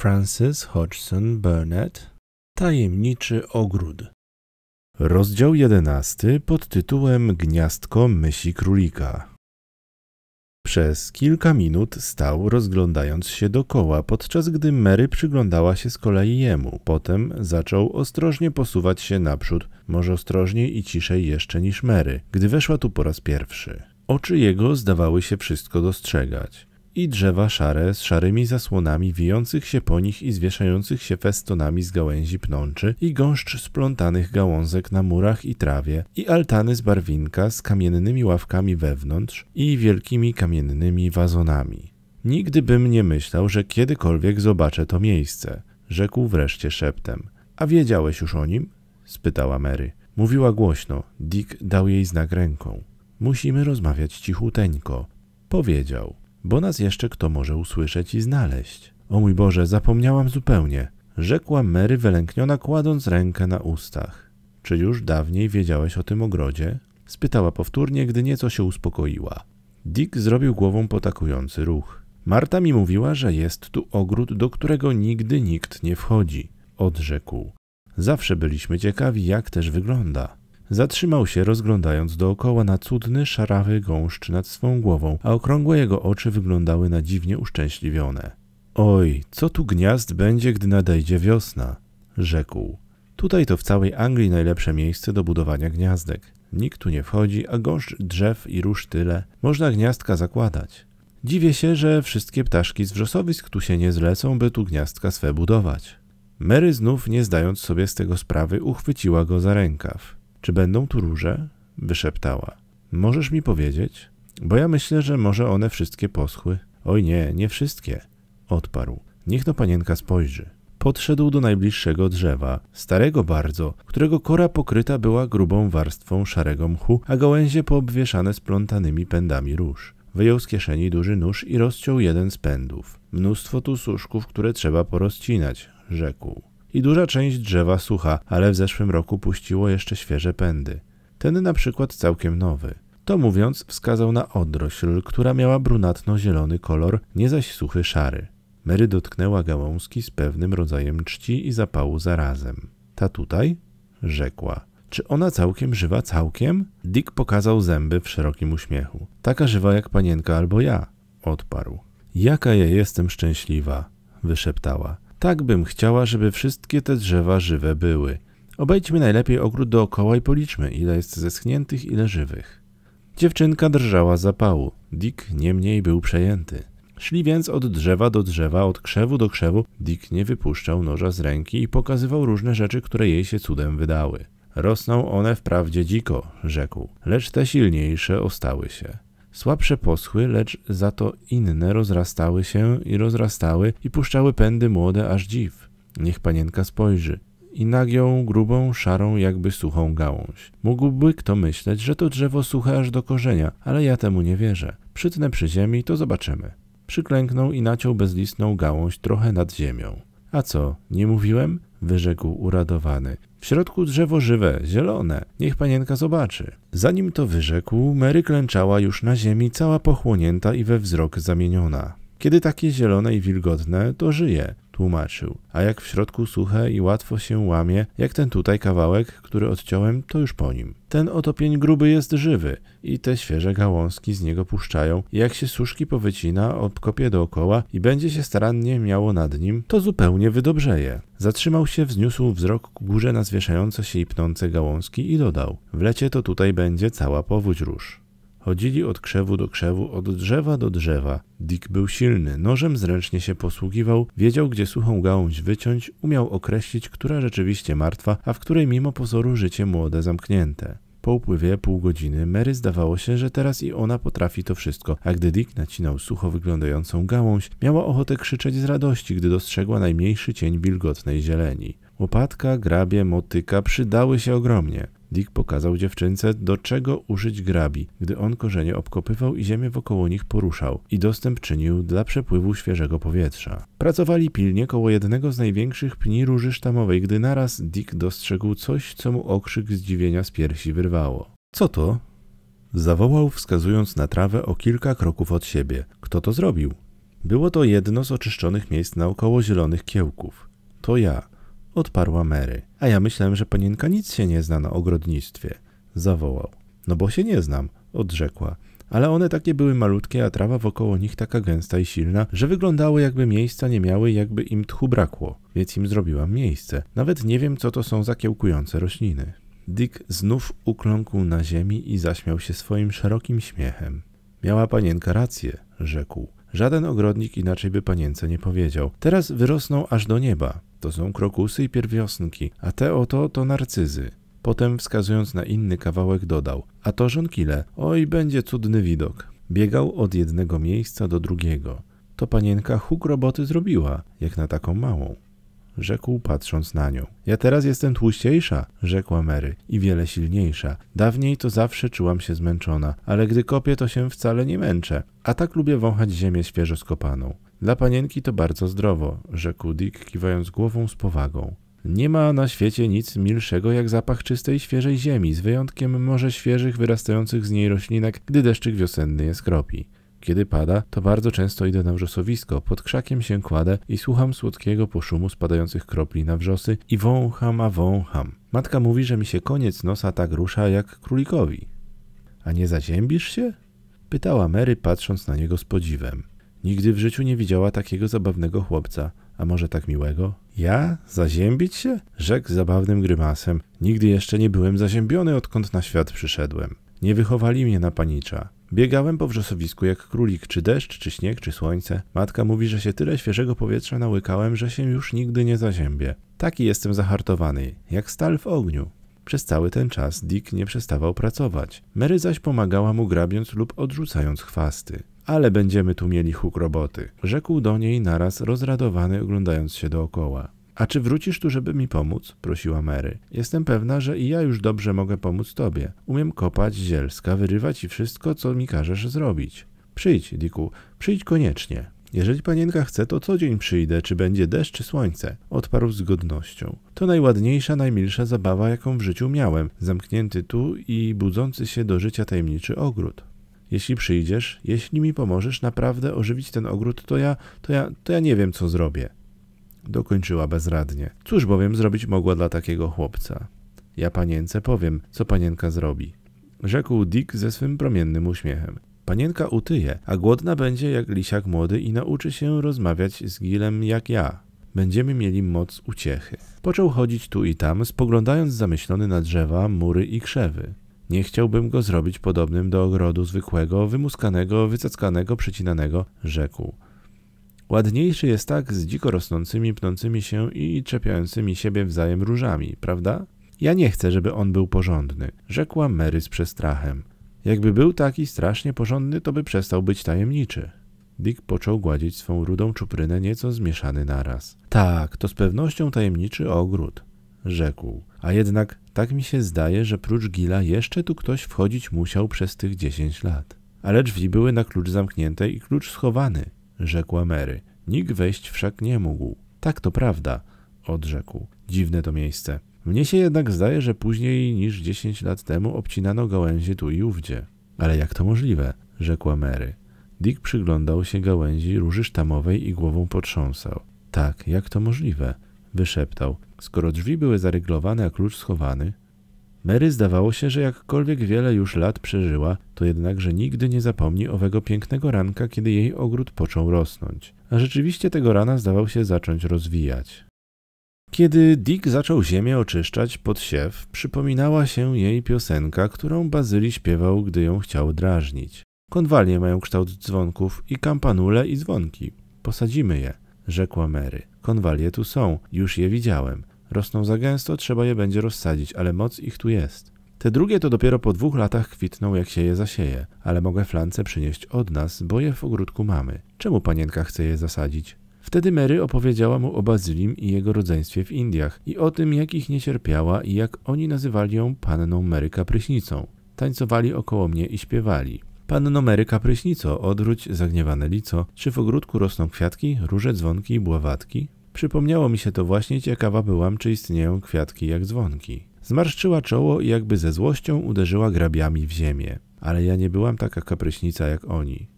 Francis Hodgson Burnett Tajemniczy ogród Rozdział jedenasty pod tytułem Gniazdko myśli królika Przez kilka minut stał rozglądając się dokoła, podczas gdy Mary przyglądała się z kolei jemu. Potem zaczął ostrożnie posuwać się naprzód, może ostrożniej i ciszej jeszcze niż Mary, gdy weszła tu po raz pierwszy. Oczy jego zdawały się wszystko dostrzegać i drzewa szare z szarymi zasłonami wijących się po nich i zwieszających się festonami z gałęzi pnączy i gąszcz splątanych gałązek na murach i trawie i altany z barwinka z kamiennymi ławkami wewnątrz i wielkimi kamiennymi wazonami. Nigdy bym nie myślał, że kiedykolwiek zobaczę to miejsce, rzekł wreszcie szeptem. A wiedziałeś już o nim? spytała Mary. Mówiła głośno. Dick dał jej znak ręką. Musimy rozmawiać cichuteńko, powiedział bo nas jeszcze kto może usłyszeć i znaleźć. O mój Boże, zapomniałam zupełnie, rzekła Mary wylękniona, kładąc rękę na ustach. Czy już dawniej wiedziałeś o tym ogrodzie? spytała powtórnie, gdy nieco się uspokoiła. Dick zrobił głową potakujący ruch. Marta mi mówiła, że jest tu ogród, do którego nigdy nikt nie wchodzi, odrzekł. Zawsze byliśmy ciekawi, jak też wygląda. Zatrzymał się, rozglądając dookoła na cudny, szarawy gąszcz nad swą głową, a okrągłe jego oczy wyglądały na dziwnie uszczęśliwione. Oj, co tu gniazd będzie, gdy nadejdzie wiosna? rzekł. Tutaj to w całej Anglii najlepsze miejsce do budowania gniazdek. Nikt tu nie wchodzi, a gąszcz drzew i róż tyle. Można gniazdka zakładać. Dziwię się, że wszystkie ptaszki z wrzosowisk tu się nie zlecą, by tu gniazdka swe budować. Mary znów, nie zdając sobie z tego sprawy, uchwyciła go za rękaw. Czy będą tu róże? wyszeptała. Możesz mi powiedzieć? Bo ja myślę, że może one wszystkie poschły. Oj nie, nie wszystkie, odparł. Niech to panienka spojrzy. Podszedł do najbliższego drzewa, starego bardzo, którego kora pokryta była grubą warstwą szarego mchu, a gałęzie poobwieszane splątanymi pędami róż. Wyjął z kieszeni duży nóż i rozciął jeden z pędów. Mnóstwo tu suszków, które trzeba porozcinać, rzekł i duża część drzewa sucha, ale w zeszłym roku puściło jeszcze świeże pędy. Ten na przykład całkiem nowy. To mówiąc, wskazał na odrośl, która miała brunatno-zielony kolor, nie zaś suchy szary. Mary dotknęła gałązki z pewnym rodzajem czci i zapału zarazem. Ta tutaj? rzekła. Czy ona całkiem żywa, całkiem? Dick pokazał zęby w szerokim uśmiechu. Taka żywa jak panienka albo ja, odparł. Jaka ja jestem szczęśliwa, wyszeptała. Tak bym chciała, żeby wszystkie te drzewa żywe były. Obejdźmy najlepiej ogród dookoła i policzmy, ile jest zeschniętych, ile żywych. Dziewczynka drżała zapału. Dick niemniej był przejęty. Szli więc od drzewa do drzewa, od krzewu do krzewu. Dick nie wypuszczał noża z ręki i pokazywał różne rzeczy, które jej się cudem wydały. Rosną one wprawdzie dziko, rzekł, lecz te silniejsze ostały się. Słabsze poschły, lecz za to inne rozrastały się i rozrastały i puszczały pędy młode aż dziw. Niech panienka spojrzy. I nagią grubą, szarą, jakby suchą gałąź. Mógłby kto myśleć, że to drzewo suche aż do korzenia, ale ja temu nie wierzę. Przytnę przy ziemi, to zobaczymy. Przyklęknął i naciął bezlistną gałąź trochę nad ziemią. A co, nie mówiłem? wyrzekł uradowany. W środku drzewo żywe, zielone. Niech panienka zobaczy. Zanim to wyrzekł, Mary klęczała już na ziemi, cała pochłonięta i we wzrok zamieniona. Kiedy takie zielone i wilgotne, to żyje, tłumaczył. A jak w środku suche i łatwo się łamie, jak ten tutaj kawałek, który odciąłem, to już po nim. Ten otopień gruby jest żywy i te świeże gałązki z niego puszczają. I jak się suszki powycina, obkopie dookoła i będzie się starannie miało nad nim, to zupełnie wydobrzeje. Zatrzymał się, wzniósł wzrok ku górze na zwieszające się i pnące gałązki i dodał. W lecie to tutaj będzie cała powódź róż. Chodzili od krzewu do krzewu, od drzewa do drzewa. Dick był silny, nożem zręcznie się posługiwał, wiedział gdzie suchą gałąź wyciąć, umiał określić, która rzeczywiście martwa, a w której mimo pozoru życie młode zamknięte. Po upływie pół godziny Mary zdawało się, że teraz i ona potrafi to wszystko, a gdy Dick nacinał sucho wyglądającą gałąź, miała ochotę krzyczeć z radości, gdy dostrzegła najmniejszy cień wilgotnej zieleni. Łopatka, grabie, motyka przydały się ogromnie. Dick pokazał dziewczynce, do czego użyć grabi, gdy on korzenie obkopywał i ziemię wokoło nich poruszał i dostęp czynił dla przepływu świeżego powietrza. Pracowali pilnie koło jednego z największych pni róży sztamowej, gdy naraz Dick dostrzegł coś, co mu okrzyk zdziwienia z piersi wyrwało. Co to? Zawołał, wskazując na trawę o kilka kroków od siebie. Kto to zrobił? Było to jedno z oczyszczonych miejsc naokoło zielonych kiełków. To ja odparła Mary. A ja myślałem, że panienka nic się nie zna na ogrodnictwie, zawołał. No bo się nie znam, odrzekła. Ale one takie były malutkie, a trawa wokoło nich taka gęsta i silna, że wyglądały jakby miejsca nie miały, jakby im tchu brakło, więc im zrobiłam miejsce. Nawet nie wiem, co to są za kiełkujące rośliny. Dick znów ukląkł na ziemi i zaśmiał się swoim szerokim śmiechem. Miała panienka rację, rzekł. Żaden ogrodnik inaczej by panience nie powiedział. Teraz wyrosną aż do nieba. To są krokusy i pierwiosnki, a te oto to narcyzy. Potem wskazując na inny kawałek dodał, a to żonkile, oj będzie cudny widok. Biegał od jednego miejsca do drugiego. To panienka huk roboty zrobiła, jak na taką małą rzekł patrząc na nią. Ja teraz jestem tłuściejsza, rzekła Mary, i wiele silniejsza. Dawniej to zawsze czułam się zmęczona, ale gdy kopię, to się wcale nie męczę, a tak lubię wąchać ziemię świeżo skopaną. Dla panienki to bardzo zdrowo, rzekł Dick, kiwając głową z powagą. Nie ma na świecie nic milszego jak zapach czystej, świeżej ziemi, z wyjątkiem może świeżych, wyrastających z niej roślinek, gdy deszczyk wiosenny je skropi. Kiedy pada, to bardzo często idę na wrzosowisko, pod krzakiem się kładę i słucham słodkiego poszumu spadających kropli na wrzosy i wącham, a wącham. Matka mówi, że mi się koniec nosa tak rusza jak królikowi. A nie zaziębisz się? Pytała Mary, patrząc na niego z podziwem. Nigdy w życiu nie widziała takiego zabawnego chłopca, a może tak miłego? Ja? Zaziębić się? Rzekł zabawnym grymasem. Nigdy jeszcze nie byłem zaziębiony, odkąd na świat przyszedłem. Nie wychowali mnie na panicza. Biegałem po wrzosowisku jak królik, czy deszcz, czy śnieg, czy słońce. Matka mówi, że się tyle świeżego powietrza nałykałem, że się już nigdy nie zaziębię. Taki jestem zahartowany, jak stal w ogniu. Przez cały ten czas Dick nie przestawał pracować. Mary zaś pomagała mu grabiąc lub odrzucając chwasty. Ale będziemy tu mieli huk roboty, rzekł do niej naraz rozradowany oglądając się dookoła. A czy wrócisz tu, żeby mi pomóc? prosiła Mary. Jestem pewna, że i ja już dobrze mogę pomóc tobie. Umiem kopać zielska, wyrywać i wszystko, co mi każesz zrobić. Przyjdź, Diku, przyjdź koniecznie. Jeżeli panienka chce, to co dzień przyjdę, czy będzie deszcz czy słońce, odparł z godnością. To najładniejsza, najmilsza zabawa, jaką w życiu miałem, zamknięty tu i budzący się do życia tajemniczy ogród. Jeśli przyjdziesz, jeśli mi pomożesz naprawdę ożywić ten ogród, to ja, to ja, to ja nie wiem, co zrobię. Dokończyła bezradnie. Cóż bowiem zrobić mogła dla takiego chłopca? Ja panience powiem, co panienka zrobi. Rzekł Dick ze swym promiennym uśmiechem. Panienka utyje, a głodna będzie jak lisiak młody i nauczy się rozmawiać z Gilem jak ja. Będziemy mieli moc uciechy. Począł chodzić tu i tam, spoglądając zamyślony na drzewa, mury i krzewy. Nie chciałbym go zrobić podobnym do ogrodu zwykłego, wymuskanego, wycackanego, przycinanego, rzekł. Ładniejszy jest tak z dziko rosnącymi, pnącymi się i czepiającymi siebie wzajem różami, prawda? Ja nie chcę, żeby on był porządny, rzekła Mary z przestrachem. Jakby był taki strasznie porządny, to by przestał być tajemniczy. Dick począł gładzić swą rudą czuprynę nieco zmieszany naraz. Tak, to z pewnością tajemniczy ogród, rzekł. A jednak tak mi się zdaje, że prócz Gila jeszcze tu ktoś wchodzić musiał przez tych dziesięć lat. Ale drzwi były na klucz zamknięte i klucz schowany rzekła Mary. Nikt wejść wszak nie mógł. Tak to prawda, odrzekł. Dziwne to miejsce. Mnie się jednak zdaje, że później niż dziesięć lat temu obcinano gałęzie tu i ówdzie. Ale jak to możliwe? rzekła Mary. Dick przyglądał się gałęzi róży sztamowej i głową potrząsał. Tak, jak to możliwe? wyszeptał. Skoro drzwi były zaryglowane, a klucz schowany, Mary zdawało się, że jakkolwiek wiele już lat przeżyła, to jednakże nigdy nie zapomni owego pięknego ranka, kiedy jej ogród począł rosnąć. A rzeczywiście tego rana zdawał się zacząć rozwijać. Kiedy Dick zaczął ziemię oczyszczać pod siew, przypominała się jej piosenka, którą Bazyli śpiewał, gdy ją chciał drażnić. Konwalie mają kształt dzwonków i kampanule i dzwonki. Posadzimy je, rzekła Mary. Konwalie tu są, już je widziałem. Rosną za gęsto, trzeba je będzie rozsadzić, ale moc ich tu jest. Te drugie to dopiero po dwóch latach kwitną, jak się je zasieje, ale mogę flance przynieść od nas, bo je w ogródku mamy. Czemu panienka chce je zasadzić? Wtedy Mary opowiedziała mu o Bazylim i jego rodzeństwie w Indiach i o tym, jak ich nie cierpiała i jak oni nazywali ją panną Mary Kapryśnicą. Tańcowali około mnie i śpiewali. Panno Mary Kapryśnico, odwróć zagniewane lico, czy w ogródku rosną kwiatki, róże, dzwonki i bławatki? Przypomniało mi się to właśnie, ciekawa byłam, czy istnieją kwiatki jak dzwonki. Zmarszczyła czoło i jakby ze złością uderzyła grabiami w ziemię. Ale ja nie byłam taka kapryśnica jak oni.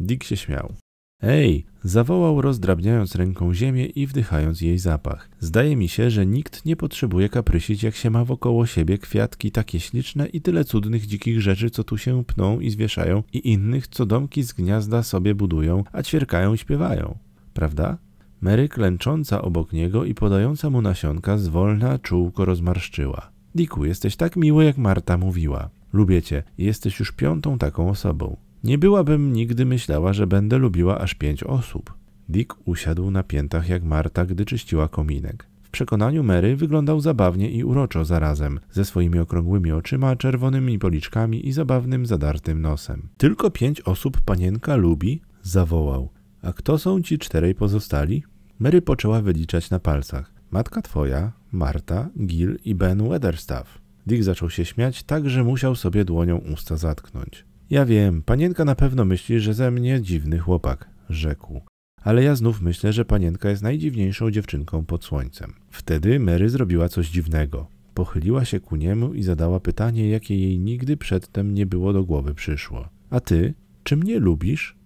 Dick się śmiał. Ej! zawołał rozdrabniając ręką ziemię i wdychając jej zapach. Zdaje mi się, że nikt nie potrzebuje kaprysić, jak się ma wokoło siebie kwiatki takie śliczne i tyle cudnych dzikich rzeczy, co tu się pną i zwieszają i innych, co domki z gniazda sobie budują, a ćwierkają i śpiewają. Prawda? Mary klęcząca obok niego i podająca mu nasionka zwolna czułko rozmarszczyła. Diku, jesteś tak miły, jak Marta mówiła. Lubię cię, jesteś już piątą taką osobą. Nie byłabym nigdy myślała, że będę lubiła aż pięć osób. Dick usiadł na piętach jak Marta, gdy czyściła kominek. W przekonaniu Mary wyglądał zabawnie i uroczo zarazem, ze swoimi okrągłymi oczyma, czerwonymi policzkami i zabawnym, zadartym nosem. Tylko pięć osób panienka lubi? zawołał. A kto są ci czterej pozostali? Mary poczęła wyliczać na palcach. Matka twoja, Marta, Gil i Ben Weatherstaff. Dick zaczął się śmiać tak, że musiał sobie dłonią usta zatknąć. Ja wiem, panienka na pewno myśli, że ze mnie dziwny chłopak, rzekł. Ale ja znów myślę, że panienka jest najdziwniejszą dziewczynką pod słońcem. Wtedy Mary zrobiła coś dziwnego. Pochyliła się ku niemu i zadała pytanie, jakie jej nigdy przedtem nie było do głowy przyszło. A ty, czy mnie lubisz?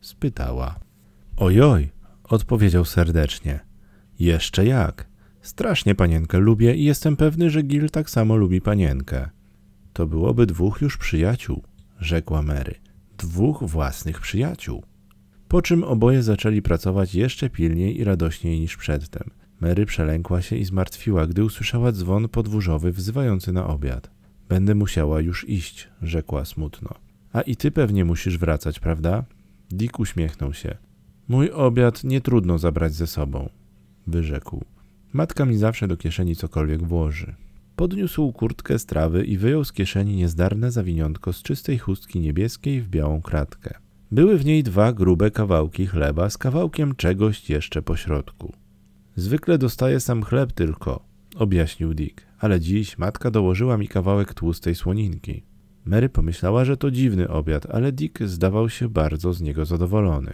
spytała. Ojoj, odpowiedział serdecznie. Jeszcze jak. Strasznie panienkę lubię i jestem pewny, że Gil tak samo lubi panienkę. To byłoby dwóch już przyjaciół, rzekła Mary. Dwóch własnych przyjaciół. Po czym oboje zaczęli pracować jeszcze pilniej i radośniej niż przedtem. Mary przelękła się i zmartwiła, gdy usłyszała dzwon podwórzowy wzywający na obiad. Będę musiała już iść, rzekła smutno. A i ty pewnie musisz wracać, prawda? Dick uśmiechnął się. Mój obiad nie trudno zabrać ze sobą, wyrzekł. Matka mi zawsze do kieszeni cokolwiek włoży. Podniósł kurtkę z trawy i wyjął z kieszeni niezdarne zawiniątko z czystej chustki niebieskiej w białą kratkę. Były w niej dwa grube kawałki chleba z kawałkiem czegoś jeszcze po środku. Zwykle dostaję sam chleb tylko, objaśnił Dick, ale dziś matka dołożyła mi kawałek tłustej słoninki. Mary pomyślała, że to dziwny obiad, ale Dick zdawał się bardzo z niego zadowolony.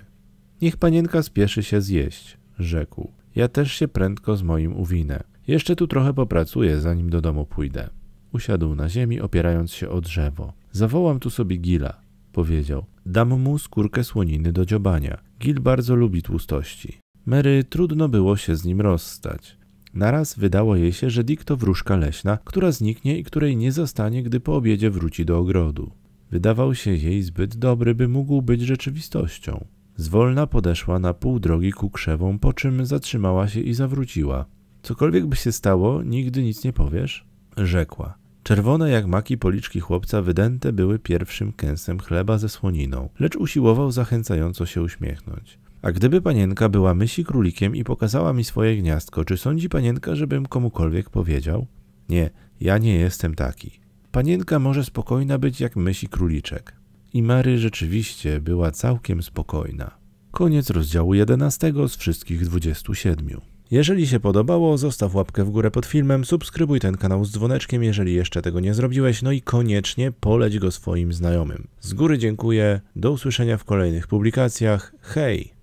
Niech panienka spieszy się zjeść, rzekł. Ja też się prędko z moim uwinę. Jeszcze tu trochę popracuję, zanim do domu pójdę. Usiadł na ziemi, opierając się o drzewo. Zawołam tu sobie Gila, powiedział. Dam mu skórkę słoniny do dziobania. Gil bardzo lubi tłustości. Mary trudno było się z nim rozstać. Naraz wydało jej się, że Dick to wróżka leśna, która zniknie i której nie zostanie, gdy po obiedzie wróci do ogrodu. Wydawał się jej zbyt dobry, by mógł być rzeczywistością. Zwolna podeszła na pół drogi ku krzewom, po czym zatrzymała się i zawróciła. Cokolwiek by się stało, nigdy nic nie powiesz? Rzekła. Czerwone jak maki policzki chłopca wydęte były pierwszym kęsem chleba ze słoniną, lecz usiłował zachęcająco się uśmiechnąć. A gdyby panienka była mysi królikiem i pokazała mi swoje gniazdko, czy sądzi panienka, żebym komukolwiek powiedział? Nie, ja nie jestem taki. Panienka może spokojna być jak mysi króliczek i Mary rzeczywiście była całkiem spokojna. Koniec rozdziału 11 z wszystkich 27. Jeżeli się podobało, zostaw łapkę w górę pod filmem, subskrybuj ten kanał z dzwoneczkiem, jeżeli jeszcze tego nie zrobiłeś, no i koniecznie poleć go swoim znajomym. Z góry dziękuję, do usłyszenia w kolejnych publikacjach, hej!